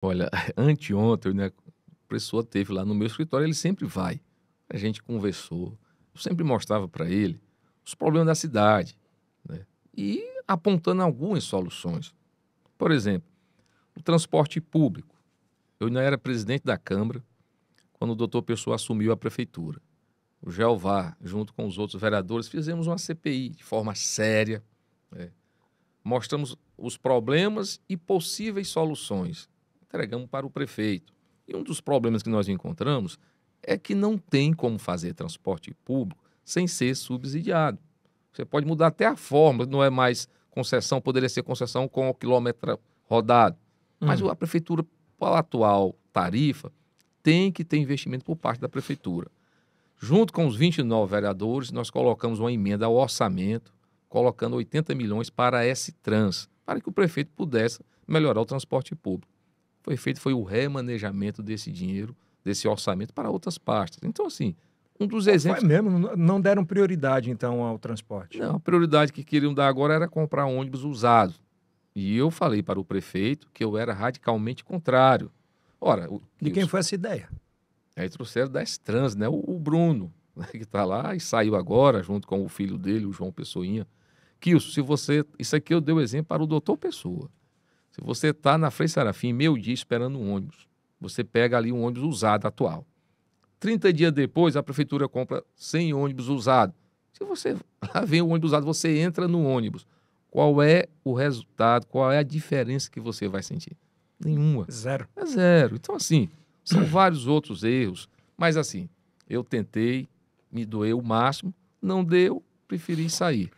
Olha, anteontem, né, a pessoa teve lá no meu escritório, ele sempre vai. A gente conversou, eu sempre mostrava para ele os problemas da cidade, né? E apontando algumas soluções. Por exemplo, o transporte público. Eu ainda era presidente da Câmara quando o doutor Pessoa assumiu a prefeitura. O Jeová, junto com os outros vereadores, fizemos uma CPI de forma séria. Né? Mostramos os problemas e possíveis soluções entregamos para o prefeito. E um dos problemas que nós encontramos é que não tem como fazer transporte público sem ser subsidiado. Você pode mudar até a forma, não é mais concessão, poderia ser concessão com o quilômetro rodado. Hum. Mas a prefeitura, pela atual tarifa, tem que ter investimento por parte da prefeitura. Junto com os 29 vereadores, nós colocamos uma emenda ao orçamento, colocando 80 milhões para esse trans, para que o prefeito pudesse melhorar o transporte público foi feito foi o remanejamento desse dinheiro, desse orçamento para outras pastas. Então, assim, um dos exemplos. Foi mesmo, não deram prioridade, então, ao transporte. Não, a prioridade que queriam dar agora era comprar ônibus usado. E eu falei para o prefeito que eu era radicalmente contrário. Ora, o, de quem foi essa ideia? Aí trouxeram da Trans, né? O, o Bruno, né? que está lá e saiu agora, junto com o filho dele, o João Pessoinha. isso se você. Isso aqui eu dei o um exemplo para o doutor Pessoa. Se você está na Frei Serafim, meio dia, esperando um ônibus, você pega ali um ônibus usado atual. 30 dias depois, a prefeitura compra 100 ônibus usados. Se você lá vem o ônibus usado, você entra no ônibus. Qual é o resultado? Qual é a diferença que você vai sentir? Nenhuma. Zero. É zero. Então, assim, são vários outros erros. Mas, assim, eu tentei, me doei o máximo, não deu, preferi sair.